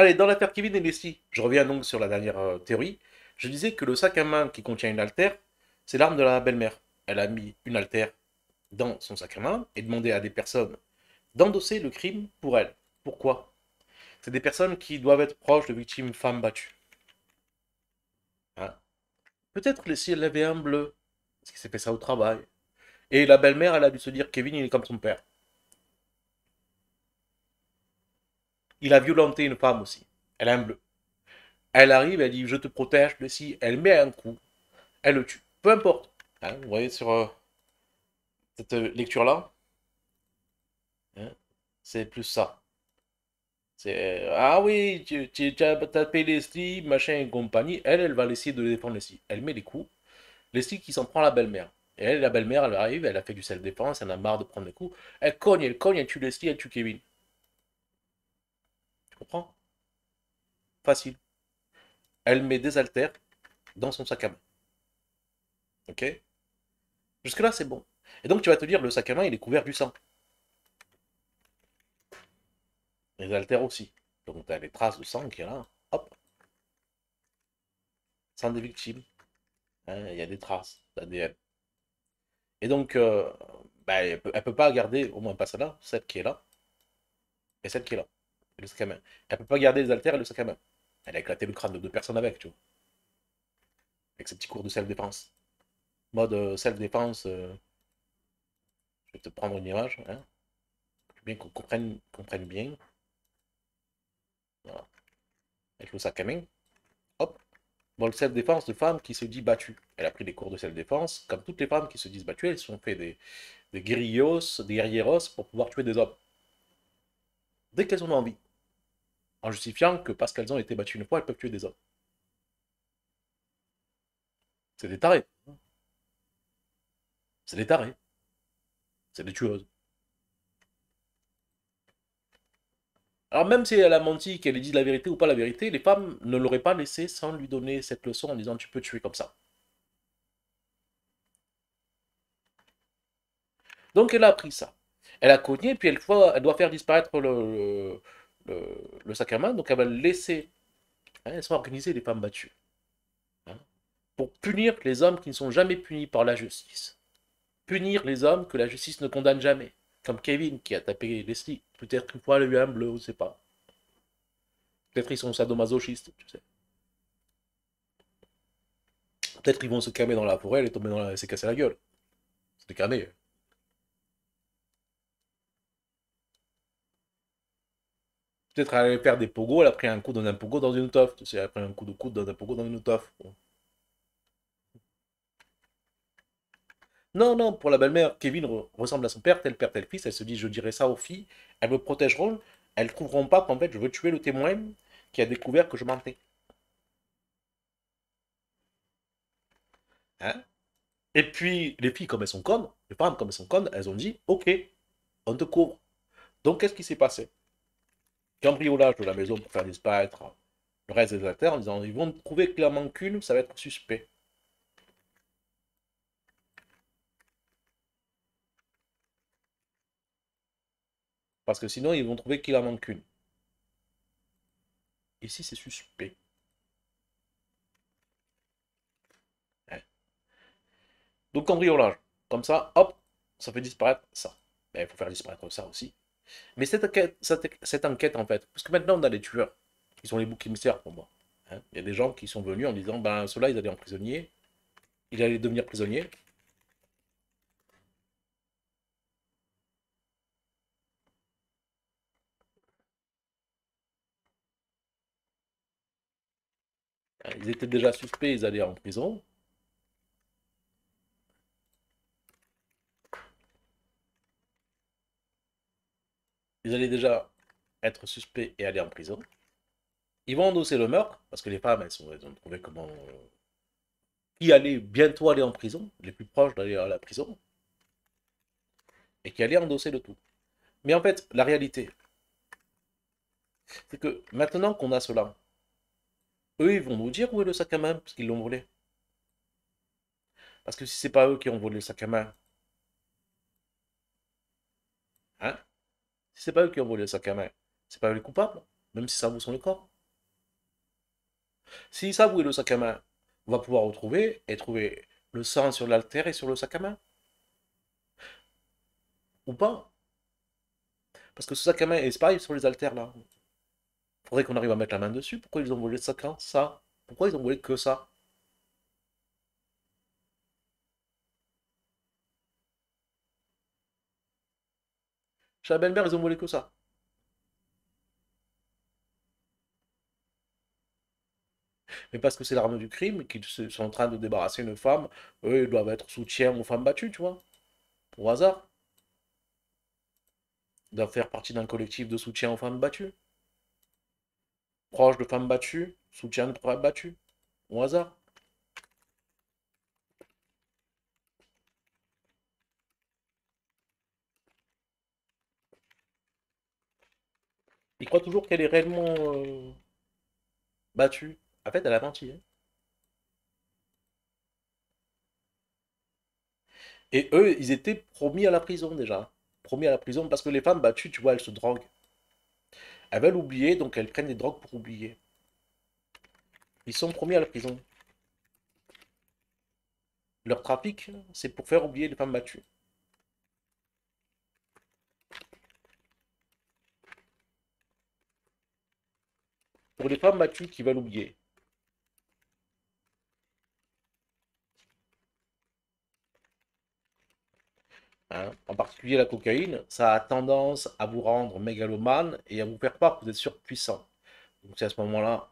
Allez, dans l'affaire Kevin et Lessie, je reviens donc sur la dernière euh, théorie. Je disais que le sac à main qui contient une altère, c'est l'arme de la belle-mère. Elle a mis une altère dans son sac à main et demandé à des personnes d'endosser le crime pour elle. Pourquoi C'est des personnes qui doivent être proches de victimes femmes battues. Hein Peut-être que si elle avait un bleu, parce qu'il s'est fait ça au travail. Et la belle-mère, elle a dû se dire Kevin, il est comme son père. Il a violenté une femme aussi. Elle a un bleu. Elle arrive, elle dit Je te protège, mais si elle met un coup, elle le tue. Peu importe. Hein, vous voyez sur euh, cette euh, lecture-là hein, C'est plus ça. C'est euh, Ah oui, tu, as tapé Leslie, machin et compagnie. Elle, elle va essayer de défendre Leslie. Elle met les coups. Leslie qui s'en prend la belle-mère. Et elle, la belle-mère, elle arrive, elle a fait du self-défense, elle a marre de prendre des coups. Elle cogne, elle cogne, elle tue Leslie, elle tue Kevin. facile. Elle met des haltères dans son sac à main. Ok Jusque-là, c'est bon. Et donc, tu vas te dire, le sac à main, il est couvert du sang. Les haltères aussi. Donc, tu as les traces de sang qui est là. Hop. Sang des victimes. Hein, il y a des traces d'ADN. Et donc, euh, bah, elle peut, pas garder, au moins pas celle-là, celle qui est là, et celle qui est là, le sac à main. Elle ne peut pas garder les haltères et le sac à main. Elle a éclaté le crâne de deux personnes avec, tu vois. Avec ses petits cours de self-défense. Mode euh, self-défense. Euh, je vais te prendre une image. Hein. Bien qu'on comprenne, bien. Voilà. Avec le sac à main. Hop. Mode self-défense de femme qui se dit battue. Elle a pris des cours de self-défense. Comme toutes les femmes qui se disent battues, elles se sont fait des, des des guerrieros pour pouvoir tuer des hommes. Dès qu'elles ont envie en justifiant que parce qu'elles ont été battues une fois, elles peuvent tuer des hommes. C'est des tarés. C'est des tarés. C'est des tueuses. Alors même si elle a menti, qu'elle ait dit la vérité ou pas la vérité, les femmes ne l'auraient pas laissé sans lui donner cette leçon en disant tu peux tuer comme ça. Donc elle a appris ça. Elle a cogné, puis elle, doit faire disparaître le le, à main donc elle va laisser. Hein, elle sera les femmes battues. Hein, pour punir les hommes qui ne sont jamais punis par la justice. Punir les hommes que la justice ne condamne jamais. Comme Kevin qui a tapé Leslie. Peut-être une fois, le un bleu, je ne pas. Peut-être ils sont sadomasochistes, tu sais. Peut-être qu'ils vont se calmer dans la forêt, et tomber dans la... s'est casser la gueule. C'est calmer. peut-être avait faire des pogos, elle a pris un coup dans un pogo dans une toffe Tu sais, elle a pris un coup de coude dans un pogo dans une toffe Non, non, pour la belle-mère, Kevin ressemble à son père, tel père, tel fils. Elle se dit, je dirai ça aux filles, elles me protégeront, elles trouveront pas qu'en fait, je veux tuer le témoin qui a découvert que je mentais. Hein Et puis, les filles, comme elles sont connes, les femmes, comme elles sont connes, elles ont dit, ok, on te couvre. Donc, qu'est-ce qui s'est passé cambriolage de la maison pour faire disparaître le reste des acteurs en disant ils vont trouver qu'il clairement qu'une, ça va être suspect. Parce que sinon, ils vont trouver qu'il en manque une. Ici, c'est suspect. Hein? Donc, cambriolage. Comme ça, hop, ça fait disparaître ça. Mais ben, il faut faire disparaître ça aussi. Mais cette enquête, en fait, parce que maintenant, on a les tueurs, ils sont les boucs émissaires pour moi. Hein. Il y a des gens qui sont venus en disant, ben, ceux-là, ils allaient en prisonnier, ils allaient devenir prisonniers. Ils étaient déjà suspects, ils allaient en prison. ils allaient déjà être suspects et aller en prison. Ils vont endosser le meurtre, parce que les femmes, elles, sont, elles ont trouvé comment. qui euh, allait bientôt aller en prison, les plus proches d'aller à la prison, et qui allait endosser le tout. Mais en fait, la réalité, c'est que maintenant qu'on a cela, eux, ils vont nous dire où est le sac à main, parce qu'ils l'ont volé. Parce que si c'est pas eux qui ont volé le sac à main, hein, c'est pas eux qui ont volé le sac à main, c'est pas eux les coupables, même si ça vous sont le corps. Si ça vous est le sac à main, on va pouvoir retrouver et trouver le sang sur l'altère et sur le sac à main. Ou pas. Parce que ce sac à main, et pareil sur les altères là. Faudrait qu'on arrive à mettre la main dessus. Pourquoi ils ont volé sac ça, ça Pourquoi ils ont volé que ça la belle-mère, ils ont volé que ça. Mais parce que c'est l'arme du crime, qu'ils sont en train de débarrasser une femme, eux, ils doivent être soutien aux femmes battues, tu vois. Au hasard. Ils doivent faire partie d'un collectif de soutien aux femmes battues. proches de femmes battues, soutien de femmes battues. Au hasard. Il croit toujours qu'elle est réellement euh, battue. En fait, elle a menti. Hein. Et eux, ils étaient promis à la prison déjà. Promis à la prison parce que les femmes battues, tu vois, elles se droguent. Elles veulent oublier, donc elles prennent des drogues pour oublier. Ils sont promis à la prison. Leur trafic, c'est pour faire oublier les femmes battues. pour les femmes battues qui veulent oublier. Hein, en particulier la cocaïne, ça a tendance à vous rendre mégalomane et à vous faire croire que vous êtes surpuissant. Donc c'est à ce moment-là.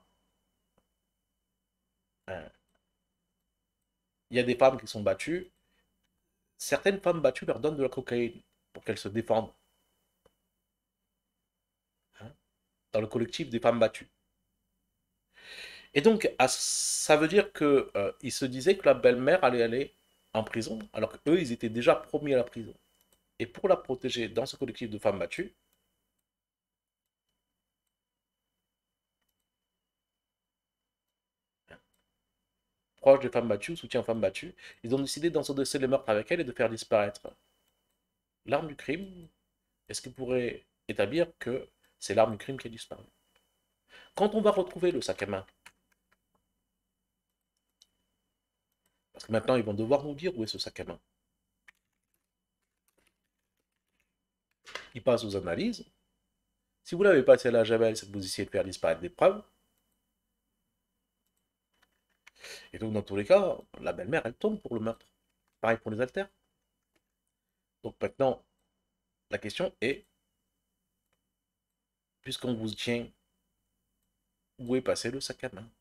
Hein, il y a des femmes qui sont battues. Certaines femmes battues leur donnent de la cocaïne pour qu'elles se défendent. Hein, dans le collectif des femmes battues. Et donc, ça veut dire qu'ils euh, se disaient que la belle-mère allait aller en prison, alors qu'eux, ils étaient déjà promis à la prison. Et pour la protéger dans ce collectif de femmes battues, proches des femmes battues, soutien femmes battues, ils ont décidé d'endosser les meurtres avec elle et de faire disparaître l'arme du crime. Est-ce qu'ils pourraient établir que c'est l'arme du crime qui a disparu Quand on va retrouver le sac à main Parce que maintenant, ils vont devoir nous dire où est ce sac à main. Ils passent aux analyses. Si vous l'avez passé à la Javel, c'est que vous essayez de faire disparaître des preuves. Et donc, dans tous les cas, la belle-mère, elle tombe pour le meurtre. Pareil pour les altères. Donc maintenant, la question est, puisqu'on vous tient, où est passé le sac à main